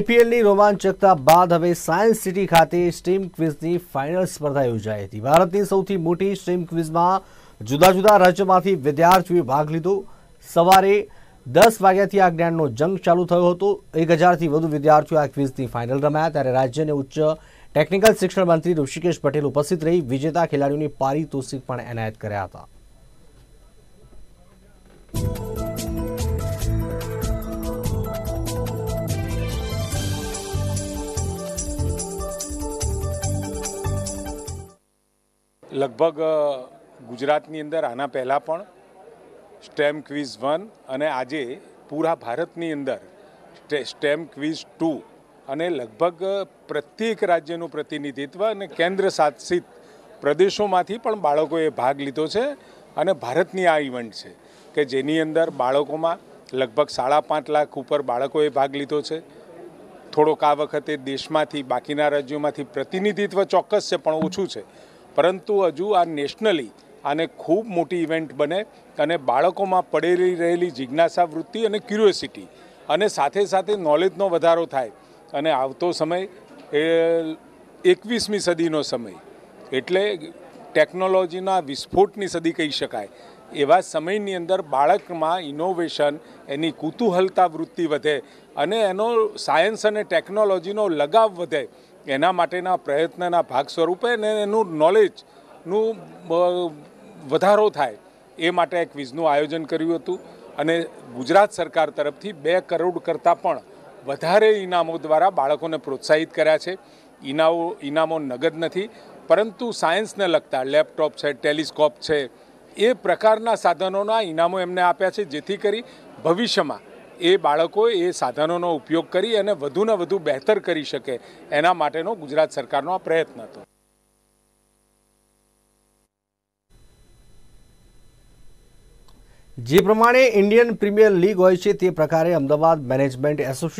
આઈપીએલની રોમાંચકતા બાદ હવે સાયન્સ સિટી ખાતે સ્ટીમ ક્વિઝની ફાઇનલ સ્પર્ધા યોજાઈ હતી ભારતની સૌથી મોટી સ્ટીમ ક્વિઝમાં જુદા જુદા રાજ્યોમાંથી વિદ્યાર્થીઓએ ભાગ લીધો સવારે દસ વાગ્યાથી આ જ્ઞાનનો જંગ ચાલુ થયો હતો એક હજારથી વધુ વિદ્યાર્થીઓ આ ક્વિઝની ફાઇનલ રમ્યા ત્યારે રાજ્યને ઉચ્ચ ટેકનિકલ શિક્ષણ મંત્રી ઋષિકેશ પટેલ ઉપસ્થિત રહી વિજેતા ખેલાડીઓની પારિતોષિક પણ એનાયત કર્યા હતા લગભગ ગુજરાતની અંદર આના પહેલાં પણ સ્ટેમ ક્વિઝ વન અને આજે પૂરા ભારતની અંદર સ્ટેમ ક્વિઝ ટુ અને લગભગ પ્રત્યેક રાજ્યનું પ્રતિનિધિત્વ અને કેન્દ્ર શાસિત પ્રદેશોમાંથી પણ બાળકોએ ભાગ લીધો છે અને ભારતની આ ઇવેન્ટ છે કે જેની અંદર બાળકોમાં લગભગ સાડા પાંચ લાખ ઉપર બાળકોએ ભાગ લીધો છે થોડોક આ વખતે દેશમાંથી બાકીના રાજ્યોમાંથી પ્રતિનિધિત્વ ચોક્કસ છે પણ ઓછું છે પરંતુ હજુ આ નેશનલી આને ખૂબ મોટી ઇવેન્ટ બને અને બાળકોમાં પડેલી રહેલી જિજ્ઞાસા વૃત્તિ અને ક્યુરિયોસિટી અને સાથે સાથે નોલેજનો વધારો થાય અને આવતો સમય એ એકવીસમી સદીનો સમય એટલે ટેકનોલોજીના વિસ્ફોટની સદી કહી શકાય એવા સમયની અંદર બાળકમાં ઇનોવેશન એની કુતૂહલતા વૃત્તિ વધે અને એનો સાયન્સ અને ટેકનોલોજીનો લગાવ વધે એના માટેના પ્રયત્નના ભાગ સ્વરૂપે ને એનું નોલેજનું વધારો થાય એ માટે એક વિઝનું આયોજન કર્યું હતું અને ગુજરાત સરકાર તરફથી બે કરોડ કરતાં પણ વધારે ઇનામો દ્વારા બાળકોને પ્રોત્સાહિત કર્યા છે ઇનામો ઇનામો નગદ નથી પરંતુ સાયન્સને લગતા લેપટોપ છે ટેલિસ્કોપ છે એ પ્રકારના સાધનોના ઇનામો એમને આપ્યા છે જેથી કરી ભવિષ્યમાં એ બાળકો એ સાધનોનો ઉપયોગ કરી અને વધુને વધુ બહેતર કરી શકે એના માટેનો ગુજરાત સરકારનો આ પ્રયત્ન હતો જે પ્રમાણે ઇન્ડિયન પ્રીમિયર લીગ હોય છે તે પ્રકારે અમદાવાદ મેનેજમેન્ટ એસોસિએશન